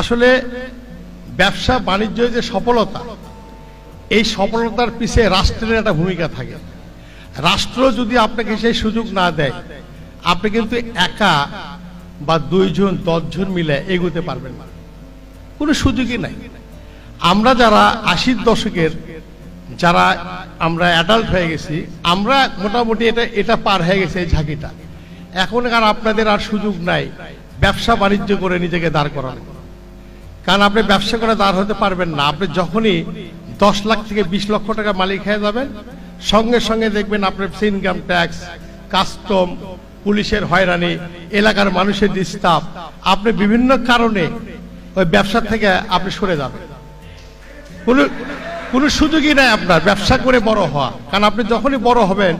আসলে ব্যবসা বাণিজ্য যে সফলতা এই সফলতার পিছিয়ে রাষ্ট্রের একটা ভূমিকা থাকে রাষ্ট্র যদি আপনাকে সেই সুযোগ না দেয় আপনি কিন্তু একা বা দুইজন দশজন মিলে এগোতে পারবেন না কোনো সুযোগই নাই আমরা যারা আশির দশকের যারা আমরা অ্যাডাল্ট হয়ে গেছি আমরা মোটামুটি এটা এটা পার হয়ে গেছে এই ঝাঁকিটা এখন আর আপনাদের আর সুযোগ নাই ব্যবসা বাণিজ্য করে নিজেকে দাঁড় করানো কারণ আপনি ব্যবসা করে দাঁড় হতে পারবেন না আপনি যখনই দশ লাখ থেকে বিশ লক্ষ টাকা মালিক হয়ে যাবেন সঙ্গে সঙ্গে দেখবেন আপনার ইনকাম ট্যাক্স কাস্টম পুলিশের হয়রানি এলাকার মানুষের ডিস্টার্ব আপনি বিভিন্ন কারণে ওই ব্যবসা থেকে আপনি সরে যাবেন কোনো কোনো সুযোগই নাই আপনার ব্যবসা করে বড় হওয়া কারণ আপনি যখনই বড় হবেন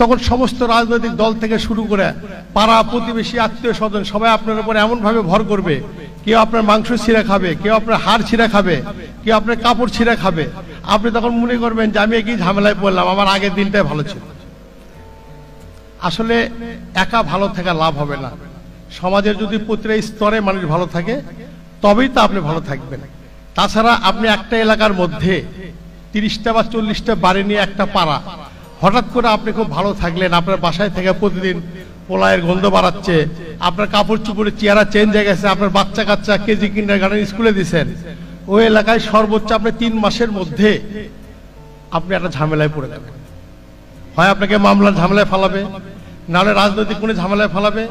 তখন সমস্ত রাজনৈতিক দল থেকে শুরু করে পাড়া প্রতিবেশী আত্মীয় স্বজন সবাই আপনার উপর এমনভাবে ভর করবে কেউ আপনার মাংস ছিঁড়ে খাবে কেউ আপনার হাড় ছিঁড়া খাবে কেউ আপনার কাপড় ছিঁড়ে খাবে আপনি তখন মনে করবেন যে আমি একই ঝামেলায় পড়লাম আমার আগের দিনটাই ভালো ছিল আসলে একা ভালো থাকা লাভ হবে না সমাজের যদি প্রতিটা স্তরে মানুষ ভালো থাকে তবেই তো আপনি ভালো থাকবেন তাছাড়া আপনি একটা এলাকার মধ্যে তিরিশটা বা চল্লিশটা বাড়ি নিয়ে একটা পাড়া হঠাৎ করে আপনি খুব ভালো থাকলেন আপনার বাসায় থেকে প্রতিদিন পোলায়ের গন্ধ বাড়াচ্ছে আপনার কাপড় চুপড়ের চেহারা চেঞ্জ হয়ে গেছে আপনার বাচ্চা কাচ্চা কেজি কিন্ডার গার্ডেন স্কুলে দিচ্ছেন ওই এলাকায় সর্বোচ্চ আপনি তিন মাসের মধ্যে আপনি একটা ঝামেলায় পড়ে যাবেন হয় আপনাকে মামলার ঝামেলায় ফালাবে নাহলে রাজনৈতিক কোনো ঝামেলায় ফালাবে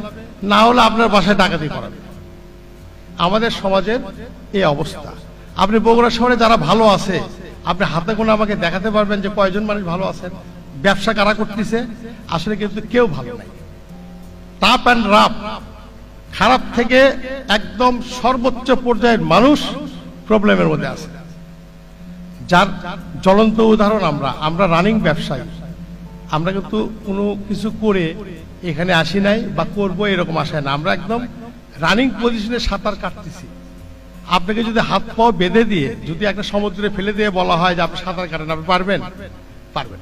না হলে আপনার বাসায় ডাকাতি করাবে আমাদের সমাজের এই অবস্থা আপনি বগুড়া শহরে যারা ভালো আছে আপনি হাতে কোনো আমাকে দেখাতে পারবেন যে কয়জন মানুষ ভালো আছেন ব্যবসা কারা করতেছে আসলে কিন্তু কেউ ভালো নাই তাপ অ্যান্ড রাফ খারাপ থেকে একদম সর্বোচ্চ পর্যায়ের মানুষ প্রবলেমের মধ্যে আছে যার জ্বলন্ত উদাহরণ আমরা আমরা রানিং ব্যবসায়ী আমরা কিন্তু কোনো কিছু করে এখানে আসি নাই বা করব এরকম আসে না আমরা একদম রানিং পজিশনে সাঁতার কাটতেছি আপনাকে যদি হাত পাও বেঁধে দিয়ে যদি একটা সমুদ্রে ফেলে দিয়ে বলা হয় যে আপনি সাঁতার কাটেন আপনি পারবেন পারবেন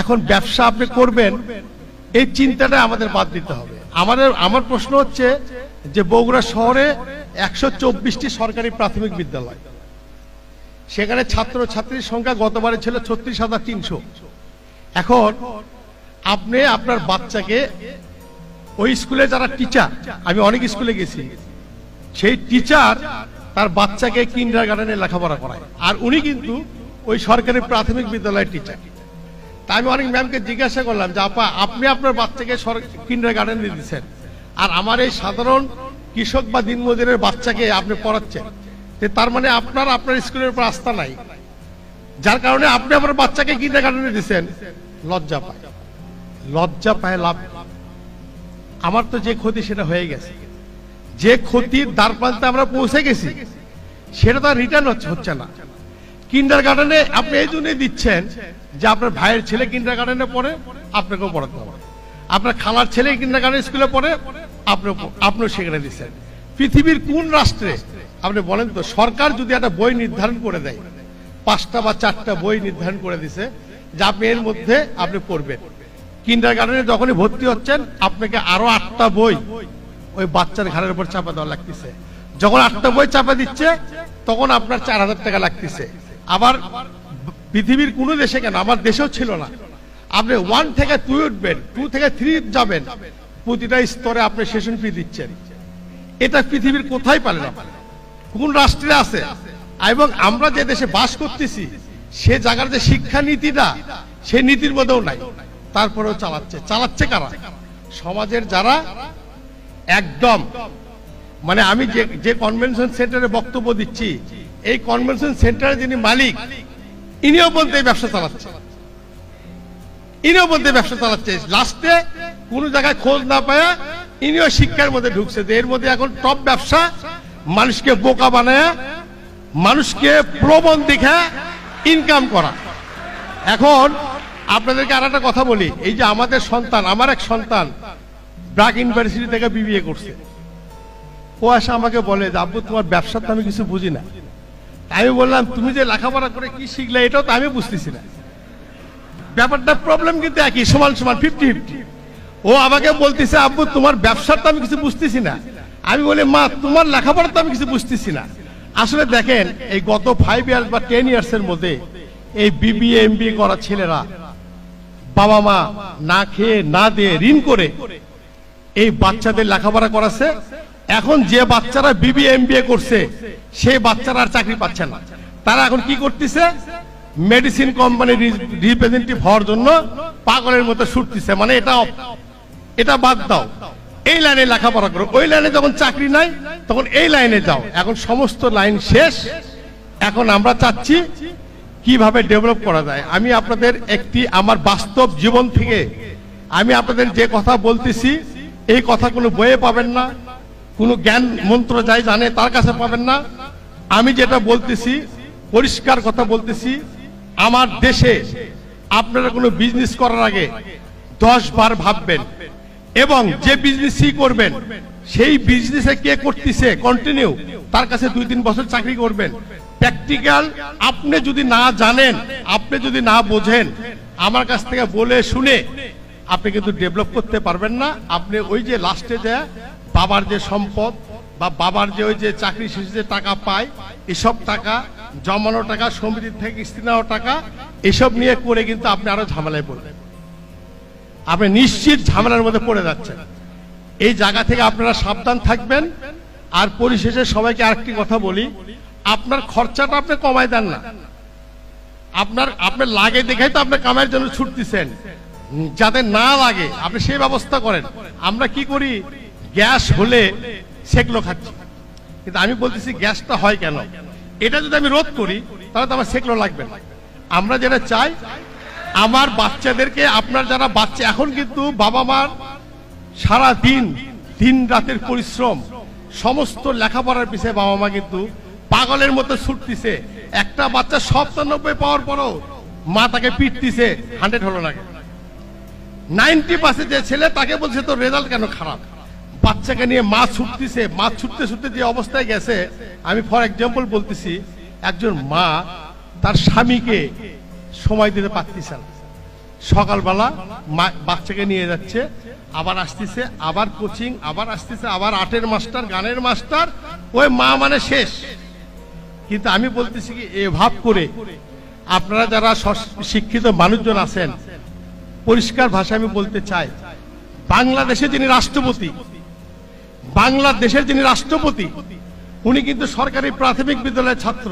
এখন ব্যবসা আপনি করবেন এই চিন্তাটা আমাদের বাদ দিতে হবে আমাদের আমার প্রশ্ন হচ্ছে যে বগুড়া শহরে একশো চব্বিশটি সরকারি প্রাথমিক বিদ্যালয় সেখানে ছাত্র ছাত্রীর সংখ্যা গতবারে ছিল ছত্রিশ হাজার তিনশো এখন আপনি আপনার বাচ্চাকে ওই স্কুলে যারা টিচার আমি অনেক স্কুলে গেছি সেই টিচার তার বাচ্চাকে কিন্ডার গার্ডেনে লেখাপড়া করায় আর উনি কিন্তু ওই সরকারি প্রাথমিক বিদ্যালয়ের টিচার আমি অনেক ম্যামকে জিজ্ঞাসা করলাম যে আপা আপনি আপনার বাচ্চাকে কিন্ডার দিয়ে দিচ্ছেন আর আমার এই সাধারণ কৃষক বা দিনমজুরের বাচ্চাকে আপনি পড়াচ্ছেন যে তার মানে আপনার আপনার স্কুলের উপর আস্থা নাই যার কারণে আপনি আপনার বাচ্চাকে কিন্ডার গার্ডেনে দিচ্ছেন লজ্জা পায় লজ্জা পায় লাভ আমার তো যে ক্ষতি সেটা হয়ে গেছে যে ক্ষতির দ্বার প্রান্তে আমরা পৌঁছে গেছি সেটা তো রিটার্ন হচ্ছে না কিন্ডার গার্ডেনে আপনি এই জন্যই দিচ্ছেন যে আপনার ভাইয়ের ছেলে কিন্ডার গার্ডেনে পড়ে আপনাকেও পড়াতে হবে আপনার খালার ছেলে কিন্ডার গার্ডেন স্কুলে পড়ে আপনার আপনিও সেখানে দিচ্ছেন পৃথিবীর কোন রাষ্ট্রে আপনি বলেন তো সরকার যদি একটা বই নির্ধারণ করে দেয় পাঁচটা বা চারটা বই নির্ধারণ করে দিছে যা আপনি এর মধ্যে আপনি পড়বেন কিন্ডার গার্ডেনে যখনই ভর্তি হচ্ছেন আপনাকে আরো আটটা বই ওই বাচ্চার ঘাড়ের উপর চাপা দেওয়া লাগতেছে যখন আটটা বই চাপা দিচ্ছে তখন আপনার চার হাজার টাকা লাগতেছে আবার পৃথিবীর কোনো দেশে কেন আমার দেশেও ছিল না আপনি ওয়ান থেকে টু উঠবেন টু থেকে থ্রি যাবেন প্রতিটা স্তরে আপনি সেশন ফি দিচ্ছেন এটা পৃথিবীর কোথায় পারে না কোন রাষ্ট্রে আছে এবং আমরা যে দেশে বাস করতেছি সে জায়গার যে শিক্ষা নীতিটা সে নীতির মধ্যেও নাই তারপরেও চালাচ্ছে চালাচ্ছে কারা সমাজের যারা একদম মানে আমি যে কনভেনশন সেন্টারে বক্তব্য দিচ্ছি এই কনভেনশন সেন্টারে যিনি মালিক ইনিও বলতে ব্যবসা চালাচ্ছে ইনিও বলতে ব্যবসা চালাচ্ছে লাস্টে কোন জায়গায় খোঁজ না পায় ইনিও শিক্ষার মধ্যে ঢুকছে এর মধ্যে এখন টপ ব্যবসা মানুষকে বোকা বানায় মানুষকে প্রবণ দেখা ইনকাম করা এখন আপনাদেরকে আর একটা কথা বলি এই যে আমাদের সন্তান আমার এক সন্তান ব্রাক ইউনিভার্সিটি থেকে বিবিএ করছে ও আসে আমাকে বলে যে আব্বু তোমার ব্যবসা তো আমি কিছু বুঝি না আমি বললাম তুমি যে লেখাপড়া করে কি শিখলে এটাও তো আমি বুঝতেছি না ব্যাপারটা প্রবলেম কিন্তু একই সমান সমান ফিফটি ফিফটি ও আমাকে বলতেছে আব্বু তোমার ব্যবসার তো আমি কিছু বুঝতেছি না আমি বলি মা তোমার লেখাপড়া তো আমি কিছু বুঝতেছি না আসলে দেখেন এই গত ফাইভ ইয়ার্স বা টেন ইয়ার্সের মধ্যে এই এম বি করা ছেলেরা বাবা মা না খেয়ে না দিয়ে ঋণ করে এই বাচ্চাদের লেখাপড়া করাছে এখন যে বাচ্চারা এম বি এ করছে সেই বাচ্চারা আর চাকরি পাচ্ছে না তারা এখন কি করতেছে মেডিসিন কোম্পানি রিপ্রেজেন্টেটিভ হওয়ার জন্য পাগলের মতো ছুটতেছে মানে এটা এটা বাদ দাও এই লাইনে লেখাপড়া করো ওই লাইনে যখন চাকরি নাই তখন এই লাইনে যাও এখন সমস্ত লাইন শেষ এখন আমরা চাচ্ছি কিভাবে ডেভেলপ করা যায় আমি আপনাদের একটি আমার বাস্তব জীবন থেকে আমি আপনাদের যে কথা বলতেছি এই কথা কোনো বইয়ে পাবেন না কোনো জ্ঞান মন্ত্র যাই জানে তার কাছে পাবেন না আমি যেটা বলতেছি পরিষ্কার কথা বলতেছি আমার দেশে আপনারা কোনো বিজনেস করার আগে দশ বার ভাববেন এবং যে বিজনেসই করবেন সেই বিজনেসে কে করতেছে কন্টিনিউ তার কাছে দুই তিন বছর চাকরি করবেন প্র্যাকটিক্যাল আপনি যদি না জানেন আপনি যদি না বোঝেন আমার কাছ থেকে বলে শুনে আপনি কিন্তু ডেভেলপ করতে পারবেন না আপনি ওই যে লাস্টে যে বাবার যে সম্পদ বা বাবার যে ওই যে চাকরি শেষে যে টাকা পায় এসব টাকা জমানো টাকা সমিতির থেকে স্ত্রী নেওয়া টাকা এসব নিয়ে করে কিন্তু আপনি আরো ঝামেলায় পড়বেন আপনি নিশ্চিত ঝামেলার মধ্যে পড়ে যাচ্ছেন এই জায়গা থেকে আপনারা সাবধান থাকবেন আর পরিশেষে সবাইকে আরেকটি কথা বলি আপনার খরচাটা আপনি কমাই দেন না আপনার আপনার লাগে দেখে তো আপনার কামের জন্য ছুটতেছেন যাদের না লাগে আপনি সেই ব্যবস্থা করেন আমরা কি করি গ্যাস হলে সেগুলো খাচ্ছি কিন্তু আমি বলতেছি গ্যাসটা হয় কেন এটা যদি আমি রোধ করি তাহলে তো আমার সেগুলো লাগবে না আমরা যেটা চাই আমার বাচ্চাদেরকে আপনার যারা বাচ্চা এখন কিন্তু বাবা মার সারা দিন দিন রাতের পরিশ্রম সমস্ত লেখাপড়ার পিছিয়ে বাবা মা কিন্তু পাগলের মতো ছুটতিছে একটা বাচ্চা সপ্তানব্বই পাওয়ার পরও মা তাকে পিটতিছে হান্ড্রেড হলো না নাইনটি পার্সেন্ট যে ছেলে তাকে বলছে তো রেজাল্ট কেন খারাপ বাচ্চাকে নিয়ে মাছ ছুটতেছে মাছ ছুটতে ছুটতে যে অবস্থায় গেছে আমি ফর এক্সাম্পল বলতেছি একজন মা তার স্বামীকে সময় দিতে পারতেছে না সকালবেলা বাচ্চাকে নিয়ে যাচ্ছে আবার আসতেছে আবার কোচিং আবার আসতেছে আবার আটের মাস্টার গানের মাস্টার ওই মা মানে শেষ কিন্তু আমি বলতেছি কি এভাব করে আপনারা যারা শিক্ষিত মানুষজন আছেন পরিষ্কার ভাষা আমি বলতে চাই বাংলাদেশে তিনি রাষ্ট্রপতি বাংলাদেশের যিনি রাষ্ট্রপতি উনি কিন্তু সরকারি প্রাথমিক বিদ্যালয়ের ছাত্র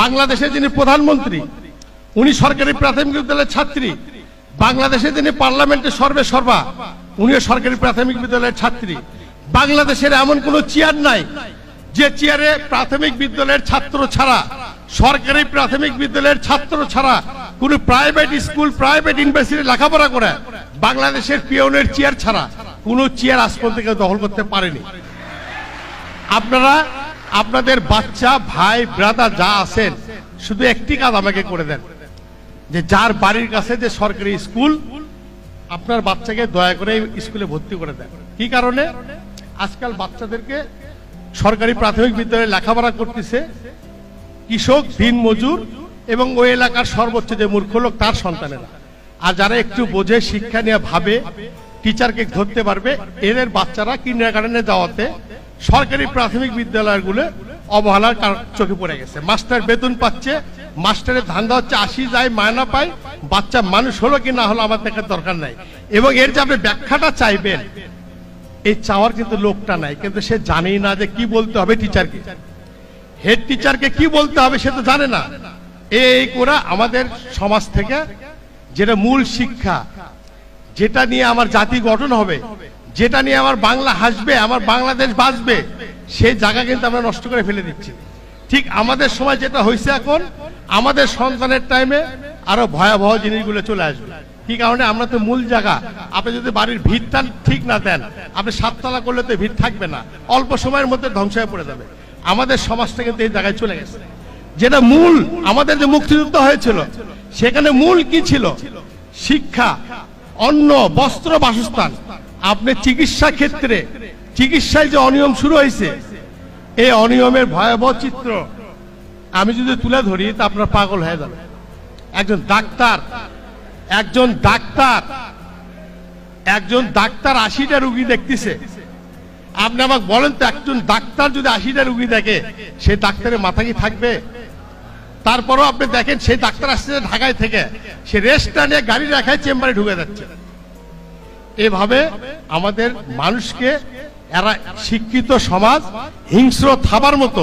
বাংলাদেশের যিনি প্রধানমন্ত্রী উনি সরকারি প্রাথমিক বিদ্যালয়ের ছাত্রী বাংলাদেশে যিনি পার্লামেন্টের সর্বে সর্বা উনিও সরকারি প্রাথমিক বিদ্যালয়ের ছাত্রী বাংলাদেশের এমন কোন চেয়ার নাই যে চেয়ারে প্রাথমিক বিদ্যালয়ের ছাত্র ছাড়া সরকারি প্রাথমিক বিদ্যালয়ের ছাত্র ছাড়া কোন প্রাইভেট স্কুল প্রাইভেট ইউনিভার্সিটি লেখাপড়া করে বাংলাদেশের পিয়নের চেয়ার ছাড়া কোনো চেয়ার আসপন থেকে কেউ দখল করতে পারেনি আপনারা আপনাদের বাচ্চা ভাই ব্রাদা যা আছেন শুধু একটি কাজ আমাকে করে দেন যে যার বাড়ির কাছে যে সরকারি স্কুল আপনার বাচ্চাকে দয়া করে স্কুলে ভর্তি করে দেন কি কারণে আজকাল বাচ্চাদেরকে সরকারি প্রাথমিক বিদ্যালয়ে লেখাপড়া করতেছে কৃষক দিন মজুর এবং ওই এলাকার সর্বোচ্চ যে মূর্খ লোক তার সন্তানেরা আর যারা একটু বোঝে শিক্ষা নিয়ে ভাবে টিচারকে ধরতে পারবে এদের বাচ্চারা কিন্ডারগার্ডেনে যাওয়াতে সরকারি প্রাথমিক বিদ্যালয়গুলো অবহেলার চোখে পড়ে গেছে মাস্টার বেতন পাচ্ছে মাস্টারের ধান্দা হচ্ছে আসি যায় মায়না পায় বাচ্চা মানুষ হলো কি না হলো আমার দেখার দরকার নাই এবং এর যে আপনি ব্যাখ্যাটা চাইবেন এই চাওয়ার কিন্তু লোকটা নাই কিন্তু সে জানেই না যে কি বলতে হবে টিচারকে হেড টিচারকে কি বলতে হবে সে তো জানে না এই করে আমাদের সমাজ থেকে যেটা মূল শিক্ষা যেটা নিয়ে আমার জাতি গঠন হবে যেটা নিয়ে আমার বাংলা হাসবে আমার বাংলাদেশ বাঁচবে সেই জায়গা কিন্তু আমরা নষ্ট করে ফেলে দিচ্ছি ঠিক আমাদের সময় যেটা হয়েছে এখন আমাদের সন্তানের টাইমে আরো ভয়াবহ জিনিসগুলো চলে আসবে কি কারণে আমরা তো মূল জায়গা আপনি যদি বাড়ির ভিতটা ঠিক না দেন আপনি সাততলা করলে তো ভিড় থাকবে না অল্প সময়ের মধ্যে ধ্বংস হয়ে পড়ে যাবে আমাদের সমাজটা কিন্তু এই জায়গায় চলে গেছে যেটা মূল আমাদের যে মুক্তিযুদ্ধ হয়েছিল সেখানে মূল কি ছিল শিক্ষা অন্ন বস্ত্র বাসস্থান আপনি চিকিৎসা ক্ষেত্রে চিকিৎসায় যে অনিয়ম শুরু হয়েছে এই অনিয়মের ভয়াবহ চিত্র আমি যদি তুলে ধরি তা আপনার পাগল হয়ে যাবে একজন ডাক্তার একজন ডাক্তার একজন ডাক্তার আশিটা রুগী দেখতেছে আপনি আমাকে বলেন তো একজন ডাক্তার যদি আশিটা রুগী দেখে সে ডাক্তারের মাথা কি থাকবে তারপরও আপনি দেখেন সেই ডাক্তার আসছে ঢাকায় থেকে সে রেস্টটা নিয়ে গাড়ি রাখায় চেম্বারে ঢুকে যাচ্ছে এভাবে আমাদের মানুষকে এরা শিক্ষিত সমাজ হিংস্র থাবার মতো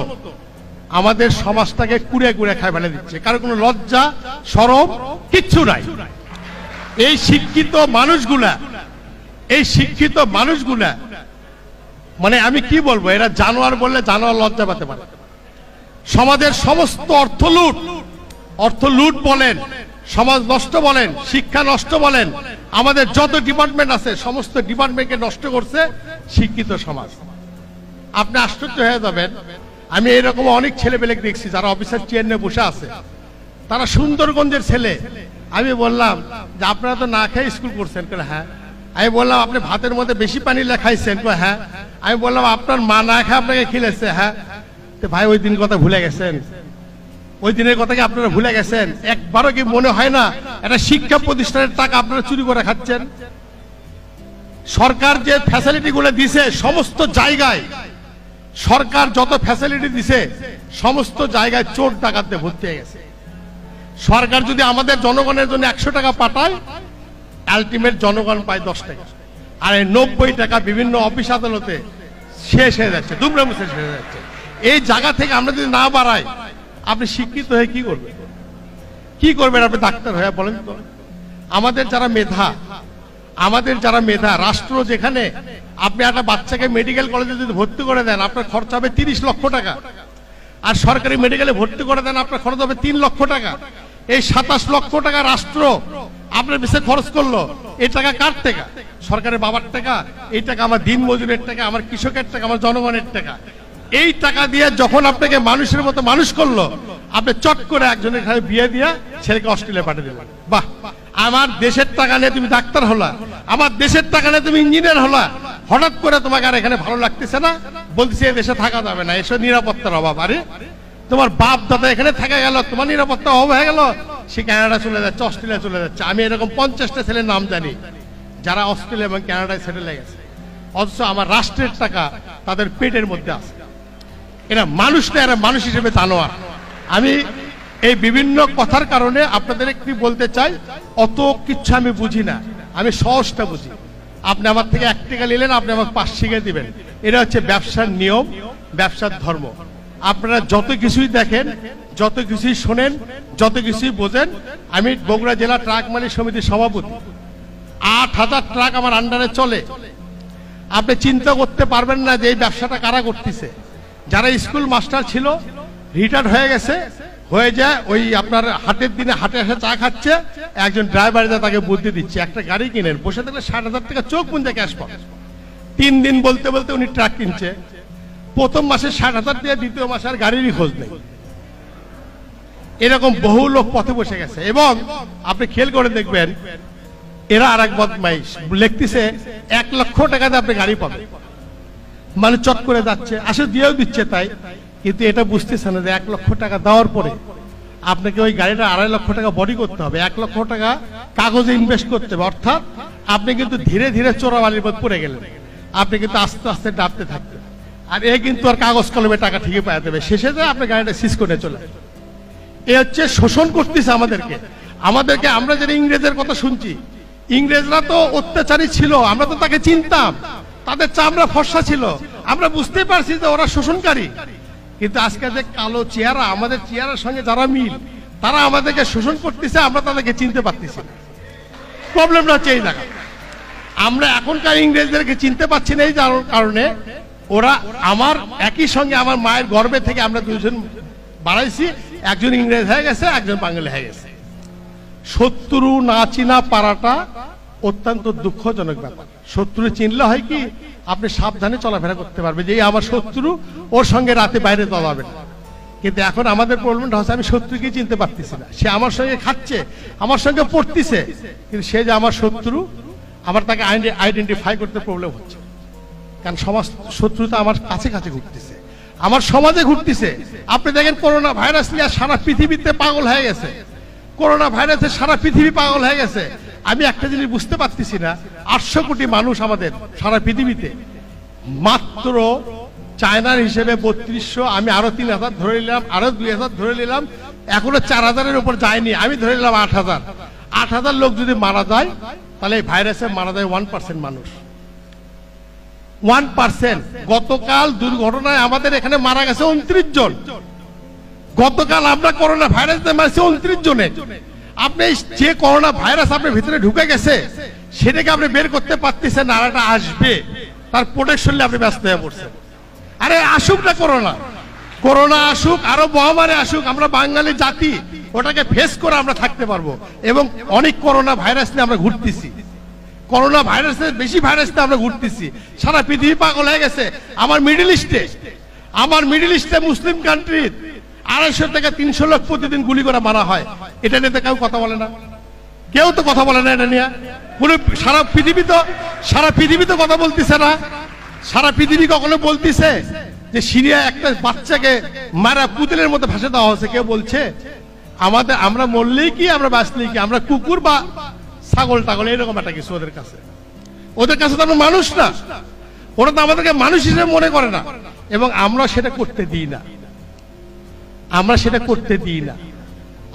আমাদের সমাজটাকে কুড়ে কুড়ে খায় ফেলে দিচ্ছে কারো কোনো লজ্জা সরব কিচ্ছু নাই এই শিক্ষিত মানুষগুলা এই শিক্ষিত মানুষগুলা মানে আমি কি বলবো এরা জানোয়ার বললে জানোয়ার লজ্জা পাতে পারে সমাজের সমস্ত অর্থ লুট অর্থ লুট বলেন সমাজ নষ্ট বলেন শিক্ষা নষ্ট বলেন আমাদের যত ডিপার্টমেন্ট আছে সমস্ত ডিপার্টমেন্টকে নষ্ট করছে শিক্ষিত সমাজ আপনি আশ্চর্য হয়ে যাবেন আমি এরকম অনেক ছেলে ছেলেপেলেকে দেখছি যারা অফিসার চেয়ারে বসে আছে তারা সুন্দরগঞ্জের ছেলে আমি বললাম যে আপনারা তো না খেয়ে স্কুল করছেন কেন হ্যাঁ আমি বললাম আপনি ভাতের মধ্যে বেশি পানি খাইছেন হ্যাঁ আমি বললাম আপনার মা না খেয়ে আপনাকে খেলেছে হ্যাঁ ভাই ওই দিন কথা ভুলে গেছেন ওই দিনের কথা কি আপনারা ভুলে গেছেন একবারও কি মনে হয় না একটা শিক্ষা প্রতিষ্ঠানের টাকা আপনারা চুরি করে খাচ্ছেন সরকার যে ফ্যাসিলিটি গুলো দিছে সমস্ত জায়গায় সরকার যত ফ্যাসিলিটি দিছে সমস্ত জায়গায় চোর টাকাতে ভর্তি হয়ে গেছে সরকার যদি আমাদের জনগণের জন্য একশো টাকা পাঠায় আলটিমেট জনগণ পায় দশ টাকা আর এই নব্বই টাকা বিভিন্ন অফিস আদালতে শেষ হয়ে যাচ্ছে দুমরা মুছে শেষ হয়ে যাচ্ছে এই জায়গা থেকে আমরা যদি না বাড়াই আপনি শিক্ষিত হয়ে কি করবেন কি করবেন আপনি ডাক্তার হয়ে বলেন তো আমাদের যারা মেধা আমাদের যারা মেধা রাষ্ট্র যেখানে আপনি একটা বাচ্চাকে মেডিকেল কলেজে যদি ভর্তি করে দেন আপনার খরচ হবে তিরিশ লক্ষ টাকা আর সরকারি মেডিকেলে ভর্তি করে দেন আপনার খরচ হবে তিন লক্ষ টাকা এই সাতাশ লক্ষ টাকা রাষ্ট্র আপনার বেশি খরচ করলো এই টাকা কার টাকা সরকারের বাবার টাকা এই টাকা আমার দিন মজুরের টাকা আমার কৃষকের টাকা আমার জনগণের টাকা এই টাকা দিয়ে যখন আপনাকে মানুষের মতো মানুষ করলো আপনি চট করে একজনের ঘরে বিয়ে দিয়ে ছেলেকে অস্ট্রেলিয়া পাঠিয়ে দিলেন বাহ আমার দেশের টাকা নিয়ে তুমি ডাক্তার হলা আমার দেশের টাকা নিয়ে তুমি ইঞ্জিনিয়ার হলা হঠাৎ করে তোমাকে আর এখানে ভালো লাগতেছে না বলতেছে এ দেশে থাকা যাবে না এসব নিরাপত্তার অভাব আরে তোমার বাপ দাদা এখানে থাকা গেল তোমার নিরাপত্তা অভাব হয়ে গেল সে ক্যানাডা চলে যাচ্ছে অস্ট্রেলিয়া চলে যাচ্ছে আমি এরকম পঞ্চাশটা ছেলের নাম জানি যারা অস্ট্রেলিয়া এবং ক্যানাডায় সেটেল হয়ে গেছে অথচ আমার রাষ্ট্রের টাকা তাদের পেটের মধ্যে আছে এরা মানুষ না এরা মানুষ হিসেবে তানোয়ার আমি এই বিভিন্ন কথার কারণে আপনাদের একটি বলতে চাই অত কিচ্ছু আমি বুঝি না আমি সহজটা বুঝি আপনি আমার থেকে এক টিকা নিলেন আপনি আমাকে পাঁচ শিখে দিবেন এটা হচ্ছে ব্যবসার নিয়ম ব্যবসার ধর্ম আপনারা যত কিছুই দেখেন যত কিছুই শোনেন যত কিছুই বোঝেন আমি বগুড়া জেলা ট্রাক মালিক সমিতির সভাপতি আট হাজার ট্রাক আমার আন্ডারে চলে আপনি চিন্তা করতে পারবেন না যে এই ব্যবসাটা কারা করতেছে যারা স্কুল মাস্টার ছিল রিটায়ার হয়ে গেছে হয়ে যায় ওই আপনার হাটের দিনে হাটে এসে চা খাচ্ছে একজন ড্রাইভার যা তাকে বুদ্ধি দিচ্ছে একটা গাড়ি কিনেন বসে থাকলে ষাট হাজার টাকা চোখ পুঞ্জা ক্যাশ পাবে তিন দিন বলতে বলতে উনি ট্রাক কিনছে প্রথম মাসে ষাট হাজার দিয়ে দ্বিতীয় মাসে আর গাড়িরই খোঁজ নেই এরকম বহু লোক পথে বসে গেছে এবং আপনি খেল করে দেখবেন এরা আর এক বদমাইশ লিখতেছে এক লক্ষ টাকাতে আপনি গাড়ি পাবেন মানে চট করে যাচ্ছে আসে দিয়েও দিচ্ছে তাই কিন্তু এটা বুঝতেছে না যে এক লক্ষ টাকা দেওয়ার পরে আপনাকে ওই গাড়িটা আড়াই লক্ষ টাকা বডি করতে হবে এক লক্ষ টাকা কাগজে ইনভেস্ট করতে হবে অর্থাৎ আপনি কিন্তু ধীরে ধীরে চোরাবালির পথ পড়ে গেলেন আপনি কিন্তু আস্তে আস্তে ডাবতে থাকতেন আর এ কিন্তু আর কাগজ কলমে টাকা ঠিকই পাওয়া দেবে শেষে যে আপনি গাড়িটা সিজ করে চলে এ হচ্ছে শোষণ করতেছে আমাদেরকে আমাদেরকে আমরা যেটা ইংরেজের কথা শুনছি ইংরেজরা তো অত্যাচারী ছিল আমরা তো তাকে চিনতাম তাদের চামড়া ফর্সা ছিল আমরা বুঝতে পারছি যে ওরা শোষণকারী কিন্তু আজকে যে কালো চেহারা আমাদের চেহারার সঙ্গে যারা মিল তারা আমাদেরকে শোষণ করতেছে আমরা তাদেরকে চিনতে পারতেছি প্রবলেমটা হচ্ছে এই দেখা আমরা এখনকার ইংরেজদেরকে চিনতে পারছি না এই কারণে ওরা আমার একই সঙ্গে আমার মায়ের গর্বে থেকে আমরা দুজন বাড়াইছি একজন ইংরেজ হয়ে গেছে একজন বাঙালি হয়ে গেছে শত্রু না চিনা পাড়াটা অত্যন্ত দুঃখজনক ব্যাপার শত্রু চিনলে হয় কি আপনি সাবধানে চলাফেরা করতে পারবে যে আমার শত্রু ওর সঙ্গে রাতে বাইরে যাবে না কিন্তু এখন আমাদের প্রবলেমটা হচ্ছে আমি শত্রুকে চিনতে পারতেছি না সে আমার সঙ্গে খাচ্ছে আমার সঙ্গে পড়তেছে কিন্তু সে যে আমার শত্রু আমার তাকে আইডেন্টিফাই করতে প্রবলেম হচ্ছে কারণ সমাজ শত্রু তো আমার কাছে কাছে ঘুরতেছে আমার সমাজে ঘুরতেছে আপনি দেখেন করোনা ভাইরাস নিয়ে সারা পৃথিবীতে পাগল হয়ে গেছে করোনা ভাইরাসে সারা পৃথিবী পাগল হয়ে গেছে আমি একটা জিনিস বুঝতে পারতেছি না আটশো কোটি মানুষ আমাদের সারা পৃথিবীতে মাত্র চায়নার হিসেবে বত্রিশশো আমি আরো তিন হাজার ধরে নিলাম আরো দুই হাজার ধরে নিলাম এখনো চার হাজারের উপর যায়নি আমি ধরে নিলাম আট হাজার আট হাজার লোক যদি মারা যায় তাহলে এই ভাইরাসে মারা যায় ওয়ান পার্সেন্ট মানুষ ওয়ান পার্সেন্ট গতকাল দুর্ঘটনায় আমাদের এখানে মারা গেছে উনত্রিশ জন গতকাল আমরা করোনা ভাইরাস মারছি উনত্রিশ জনের আপনি যে করোনা ভাইরাস আপনার ভিতরে ঢুকে গেছে সেটাকে আপনি বের করতে পারতেছেন নাড়াটা আসবে তার প্রোটেকশন নিয়ে আপনি ব্যস্ত হয়ে পড়ছেন আরে আসুক না করোনা করোনা আসুক আরো মহামারী আসুক আমরা বাঙালি জাতি ওটাকে ফেস করে আমরা থাকতে পারবো এবং অনেক করোনা ভাইরাস নিয়ে আমরা ঘুরতেছি করোনা ভাইরাসের বেশি ভাইরাস নিয়ে আমরা ঘুরতেছি সারা পৃথিবী পাগল হয়ে গেছে আমার মিডিল ইস্টে আমার মিডিল ইস্টে মুসলিম কান্ট্রির আড়াইশো থেকে তিনশো লোক প্রতিদিন গুলি করে মারা হয় এটা নিয়ে কেউ কথা বলে না কেউ তো কথা বলে না এটা নিয়ে পুরো সারা পৃথিবী তো সারা পৃথিবী তো কথা বলতেছে না সারা পৃথিবী কখনো বলতেছে যে সিরিয়া একটা বাচ্চাকে মারা পুতুলের মধ্যে ভাসে দেওয়া হচ্ছে কেউ বলছে আমাদের আমরা মরলেই কি আমরা বাঁচলেই কি আমরা কুকুর বা ছাগল টাগল এরকম একটা কিছু ওদের কাছে ওদের কাছে তো আমরা মানুষ না ওরা তো আমাদেরকে মানুষ হিসেবে মনে করে না এবং আমরা সেটা করতে দিই না আমরা সেটা করতে দিই না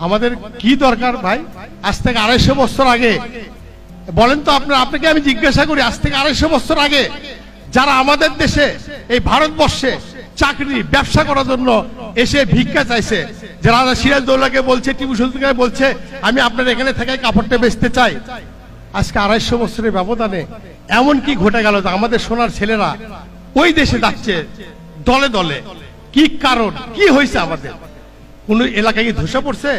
আমাদের কি দরকার ভাই আজ থেকে আড়াইশো বছর আগে বলেন তো আপনার আপনাকে আমি জিজ্ঞাসা করি আজ থেকে আড়াইশো বছর আগে যারা আমাদের দেশে এই ভারতবর্ষে চাকরি ব্যবসা করার জন্য এসে ভিক্ষা চাইছে যে রাজা সিরাজদৌল্লাকে বলছে টিপু সুলতানকে বলছে আমি আপনার এখানে থাকায় কাপড়টা বেচতে চাই আজকে আড়াইশো বছরের ব্যবধানে এমন কি ঘটে গেল যে আমাদের সোনার ছেলেরা ওই দেশে যাচ্ছে দলে দলে কি কারণ কি হয়েছে আমাদের কোন এলাকায় ধসে পড়ছে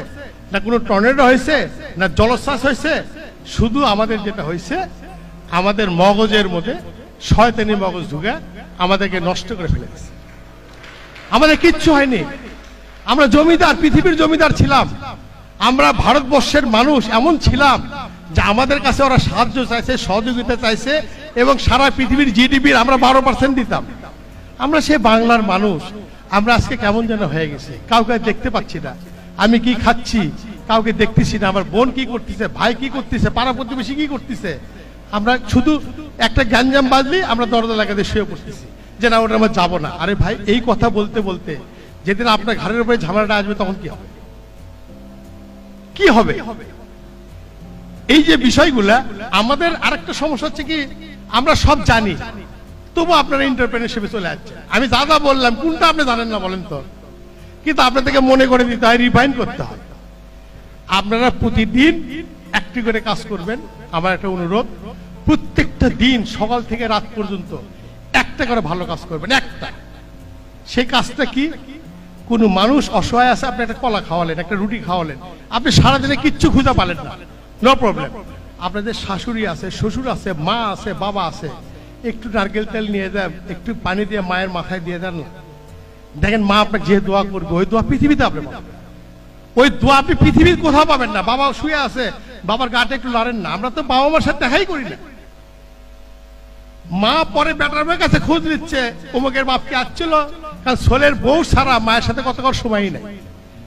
না কোনো টর্নেডো হয়েছে না জলোচ্ছ্বাস হয়েছে শুধু আমাদের যেটা হয়েছে আমাদের মগজের মধ্যে শয়তানি মগজ ঢুকে আমাদেরকে নষ্ট করে ফেলে আমাদের কিচ্ছু হয়নি আমরা জমিদার পৃথিবীর জমিদার ছিলাম আমরা ভারতবর্ষের মানুষ এমন ছিলাম যে আমাদের কাছে ওরা সাহায্য চাইছে সহযোগিতা চাইছে এবং সারা পৃথিবীর জিডিপির আমরা বারো পার্সেন্ট দিতাম আমরা সে বাংলার মানুষ আমরা আজকে কেমন যেন হয়ে গেছে কাউকে দেখতে পাচ্ছি না আমি কি খাচ্ছি কাউকে দেখতেছি না আমার বোন কি করতেছে ভাই কি করতেছে পাড়া প্রতিবেশী কি করতেছে আমরা শুধু একটা গ্যাঞ্জাম বাজলেই আমরা দরজা লাগাতে শুয়ে পড়তেছি যে না ওটা আমরা যাবো না আরে ভাই এই কথা বলতে বলতে যেদিন আপনার ঘরের উপরে ঝামেলাটা আসবে তখন কি হবে কি হবে এই যে বিষয়গুলা আমাদের আরেকটা সমস্যা হচ্ছে কি আমরা সব জানি তবু আপনারা এন্টারপ্রেনারশিপে চলে যাচ্ছে আমি যা যা বললাম কোনটা আপনি জানেন না বলেন তো কিন্তু আপনাদেরকে মনে করে দিতে হয় রিফাইন করতে হয় আপনারা প্রতিদিন একটি করে কাজ করবেন আমার একটা অনুরোধ প্রত্যেকটা দিন সকাল থেকে রাত পর্যন্ত একটা করে ভালো কাজ করবেন একটা সেই কাজটা কি কোন মানুষ অসহায় আছে আপনি একটা কলা খাওয়ালেন একটা রুটি খাওয়ালেন আপনি সারাদিনে কিচ্ছু খুঁজে পালেন না নো প্রবলেম আপনাদের শাশুড়ি আছে শ্বশুর আছে মা আছে বাবা আছে একটু নারকেল তেল নিয়ে যান একটু পানি দিয়ে মায়ের মাথায় দিয়ে যান না দেখেন মা আপনাকে যে দোয়া করবে ওই দোয়া পৃথিবীতে আপনি ওই দোয়া আপনি পৃথিবীর কোথাও পাবেন না বাবা শুয়ে আছে বাবার গাটে একটু লড়েন না আমরা তো বাবা মার সাথে দেখাই করি না মা পরে বেটার কাছে খোঁজ নিচ্ছে অমুকের বাপকে আসছিল কারণ ছোলের বউ সারা মায়ের সাথে কত কর সময়ই নাই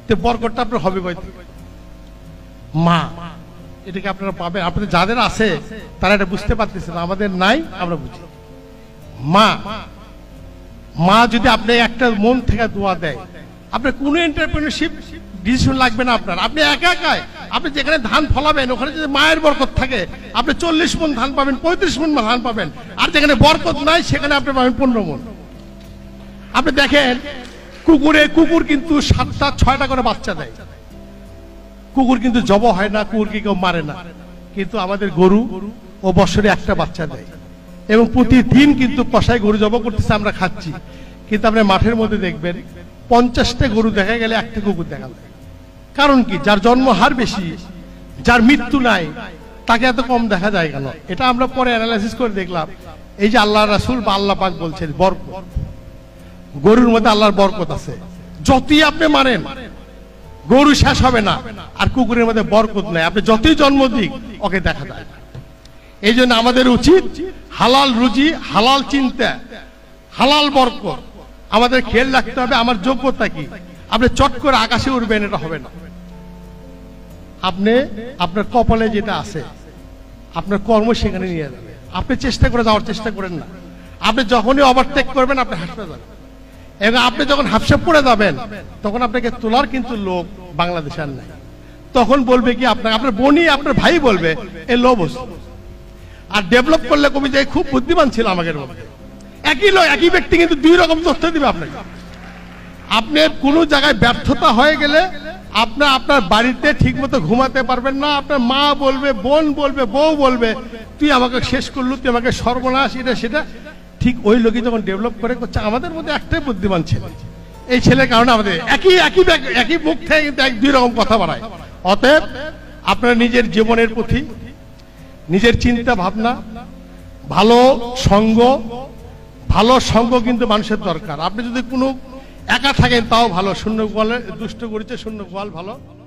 তো বরকটটা আপনার হবে কয় মা এটাকে আপনারা পাবেন আপনাদের যাদের আছে তারা এটা বুঝতে পারতেছেন আমাদের নাই আমরা বুঝি মা মা যদি আপনি একটা মন থেকে দোয়া দেয় আপনার কোনো এন্টারপ্রেনারশিপ ডিসিশন লাগবে না আপনার আপনি একা একাই আপনি যেখানে ধান ফলাবেন ওখানে যদি মায়ের বরকত থাকে আপনি চল্লিশ মন ধান পাবেন পঁয়ত্রিশ মন ধান পাবেন আর যেখানে বরকত নাই সেখানে আপনি পাবেন পনেরো মন আপনি দেখেন কুকুরে কুকুর কিন্তু সাতটা ছয়টা করে বাচ্চা দেয় কুকুর কিন্তু জব হয় না কুকুর কেউ মারে না কিন্তু আমাদের গরু ও বছরে একটা বাচ্চা দেয় এবং প্রতিদিন কিন্তু কষায় গরু জবা করতেছে আমরা খাচ্ছি কিন্তু আপনি মাঠের মধ্যে দেখবেন পঞ্চাশটা গরু দেখা গেলে একটা কুকুর দেখা যায় কারণ কি যার জন্ম হার বেশি যার মৃত্যু নাই তাকে এত কম দেখা যায় কেন এটা আমরা পরে অ্যানালাইসিস করে দেখলাম এই যে আল্লাহ রাসুল বা আল্লাহ পাক বলছেন বরকত গরুর মধ্যে আল্লাহর বরকত আছে যতই আপনি মারেন গরু শেষ হবে না আর কুকুরের মধ্যে বরকত নাই আপনি যতই জন্ম দিক ওকে দেখা যায় এই জন্য আমাদের উচিত হালাল রুজি হালাল চিন্তা হালাল বর্ক আমাদের খেয়াল রাখতে হবে আমার যোগ্যতা কি আপনি চট করে আকাশে উঠবেন এটা হবে না আপনি আপনার কপালে যেটা আছে আপনার কর্ম সেখানে নিয়ে যাবে আপনি চেষ্টা করে যাওয়ার চেষ্টা করেন না আপনি যখনই ওভারটেক করবেন আপনি হাসপে যাবেন এবং আপনি যখন হাফসে পড়ে যাবেন তখন আপনাকে তোলার কিন্তু লোক বাংলাদেশের আর নাই তখন বলবে কি আপনার আপনার বোনই আপনার ভাই বলবে এ লোভ হচ্ছে আর ডেভেলপ করলে কমে যে খুব বুদ্ধিমান ছিল আমাদের একই লোক একই ব্যক্তি কিন্তু দুই রকম তথ্য দিবে আপনাকে আপনার কোন জায়গায় ব্যর্থতা হয়ে গেলে আপনার আপনার বাড়িতে ঠিকমতো ঘুমাতে পারবেন না আপনার মা বলবে বোন বলবে বউ বলবে তুই আমাকে শেষ করলু তুই আমাকে সর্বনাশ এটা সেটা ঠিক ওই লোকই যখন ডেভেলপ করে করছে আমাদের মধ্যে একটাই বুদ্ধিমান ছেলে এই ছেলের কারণে আমাদের একই একই একই মুখ থেকে কিন্তু এক দুই রকম কথা বাড়ায় অতএব আপনার নিজের জীবনের প্রতি নিজের চিন্তা ভাবনা ভালো সঙ্গ ভালো সঙ্গ কিন্তু মানুষের দরকার আপনি যদি কোনো একা থাকেন তাও ভালো শূন্য গোয়ালে দুষ্ট করেছে শূন্য গোয়াল ভালো